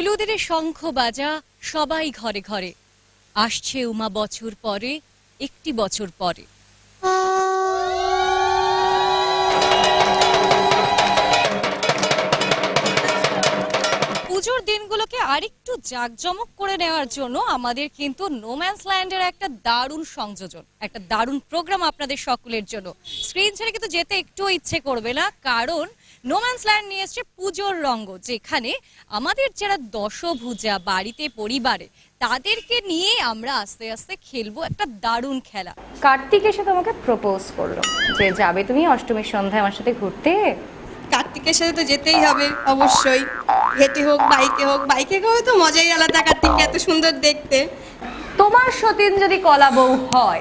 ফুলুদের শঙ্খ বাজা সবাই ঘরে ঘরে আসছে উমা বছর পরে একটি বছর পরে পুজোর দিনগুলোকে আরেকটু জাঁকজমক করে নেওয়ার জন্য আমাদের কিন্তু নোম্যান্স ল্যান্ডের একটা দারুণ সংযোজন একটা দারুণ প্রোগ্রাম আপনাদের সকলের জন্য স্ক্রিন ছেড়ে কিন্তু যেতে একটু ইচ্ছে করবে না কারণ নোম্যান্স ল্যান্ড নিয়ে এসছে পুজোর রঙ্গ যেখানে আমাদের যারা দশভুজা বাড়িতে পরিবারে তাদেরকে নিয়ে আমরা আস্তে আস্তে খেলবো একটা দারুণ খেলা কার্তিক এসে তোমাকে প্রপোজ করলো যে যাবে তুমি অষ্টমীর সন্ধ্যায় আমার সাথে ঘুরতে কার্তিকের সাথে তো যেতেই হবে অবশ্যই হেঁটে হোক বাইকে হোক বাইকে গেলে তো মজাই আলাদা কার্তিককে এত সুন্দর দেখতে তোমার সতীন যদি কলা বউ হয়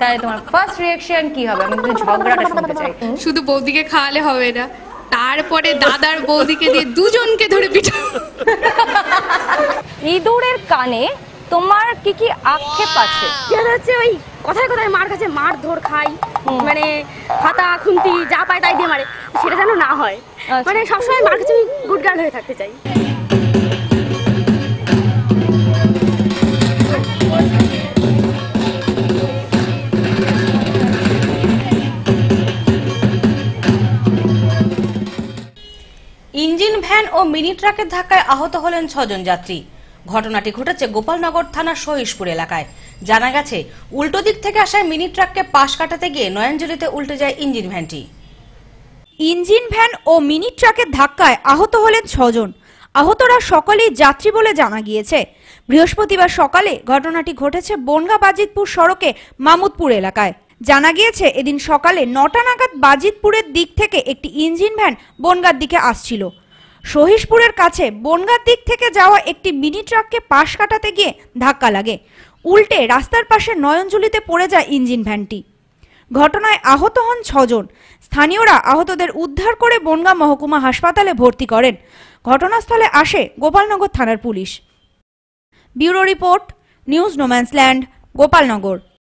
তাহলে তোমার ফার্স্ট রিয়াকশন কি হবে আমি কিন্তু ঝগড়াটা শুনতে চাই শুধু বৌদিকে খাওয়ালে হবে না তারপরে দাদার বৌদিকে দিয়ে দুজনকে ধরে পিটা ইঁদুরের কানে তোমার কি কি আক্ষেপ আছে হচ্ছে ওই কথায় কথায় মার কাছে মার ধর খাই মানে হাতা খুন্তি যা পায় তাই দিয়ে মারে সেটা যেন না হয় আচ্ছা। মানে সবসময় মার কাছে গুড গার্ল হয়ে থাকতে চাই ইঞ্জিন ভ্যান ও মিনি ট্রাকের ধাক্কায় আহত হলেন ছজন যাত্রী ঘটনাটি ঘটেছে গোপালনগর থানার সহিশপুর এলাকায় জানা গেছে উল্টো দিক থেকে আসা মিনি ট্রাককে পাশ কাটাতে গিয়ে নয়নজুরিতে উল্টে যায় ইঞ্জিন ভ্যানটি ইঞ্জিন ভ্যান ও মিনি ট্রাকের ধাক্কায় আহত হলেন ছজন আহতরা সকলেই যাত্রী বলে জানা গিয়েছে বৃহস্পতিবার সকালে ঘটনাটি ঘটেছে বনগা বাজিতপুর সড়কে মামুদপুর এলাকায় জানা গিয়েছে এদিন সকালে নটা নাগাদ বাজিতপুরের দিক থেকে একটি ইঞ্জিন ভ্যান বনগার দিকে আসছিল সহিশপুরের কাছে বনগার দিক থেকে যাওয়া একটি মিনি ট্রাককে পাশ কাটাতে গিয়ে ধাক্কা লাগে উল্টে রাস্তার পাশে নয়নজুলিতে পড়ে যায় ইঞ্জিন ভ্যানটি ঘটনায় আহত হন ছজন স্থানীয়রা আহতদের উদ্ধার করে বনগাঁ মহকুমা হাসপাতালে ভর্তি করেন ঘটনাস্থলে আসে গোপালনগর থানার police bureau report news no man's land Gopalnagar